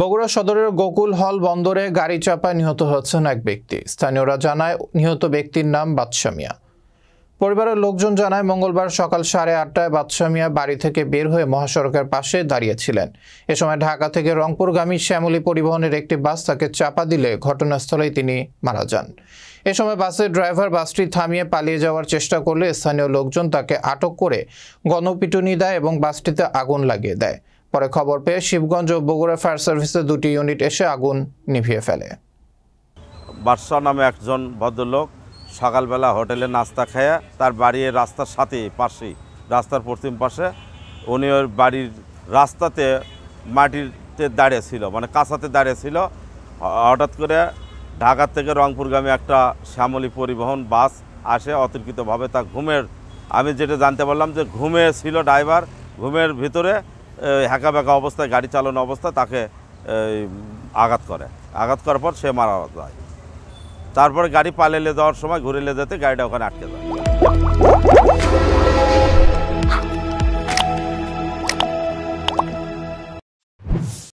বগুড়া সদরের গোকুল হল বন্দরে গাড়ি চাপায় নিহত হচ্ছেন এক ব্যক্তি স্থানীয়রা জানায় নিহত ব্যক্তির নাম বাদশামিয়া পরিবারের লোকজন জানায় মঙ্গলবার সকাল সাড়ে আটটায় বাদশামিয়া বাড়ি থেকে বের হয়ে মহাসড়কের পাশে দাঁড়িয়েছিলেন এ সময় ঢাকা থেকে রংপুরগামী শ্যামলী পরিবহনের একটি বাস তাকে চাপা দিলে ঘটনাস্থলেই তিনি মারা যান এ সময় বাসের ড্রাইভার বাসটি থামিয়ে পালিয়ে যাওয়ার চেষ্টা করলে স্থানীয় লোকজন তাকে আটক করে গণপিটুনি দেয় এবং বাসটিতে আগুন লাগিয়ে দেয় পরে খবর পেয়ে শিবগঞ্জ ও বগুড়া ফায়ার সার্ভিসের দুটি ইউনিট এসে আগুন নিভিয়ে ফেলে বাদশা নামে একজন ভদ্রলোক সকালবেলা হোটেলে নাস্তা খেয়ে তার বাড়ির রাস্তার সাথে পাশেই রাস্তার পশ্চিম পাশে উনি ওর বাড়ির রাস্তাতে মাটিতে দাঁড়িয়ে ছিল মানে কাঁচাতে দাঁড়িয়ে ছিল হঠাৎ করে ঢাকা থেকে রংপুরগামী একটা শ্যামলী পরিবহন বাস আসে অতর্কিতভাবে তা ঘুমের আমি যেটা জানতে পারলাম যে ঘুমে ছিল ড্রাইভার ঘুমের ভিতরে হ্যাঁকা ব্যাঁকা অবস্থায় গাড়ি চালানো অবস্থায় তাকে আঘাত করে আঘাত করার পর সে মারা যায় তারপরে গাড়ি পালেলে যাওয়ার সময় ঘুরেলে যেতে গাড়িটা ওখানে আটকে যায়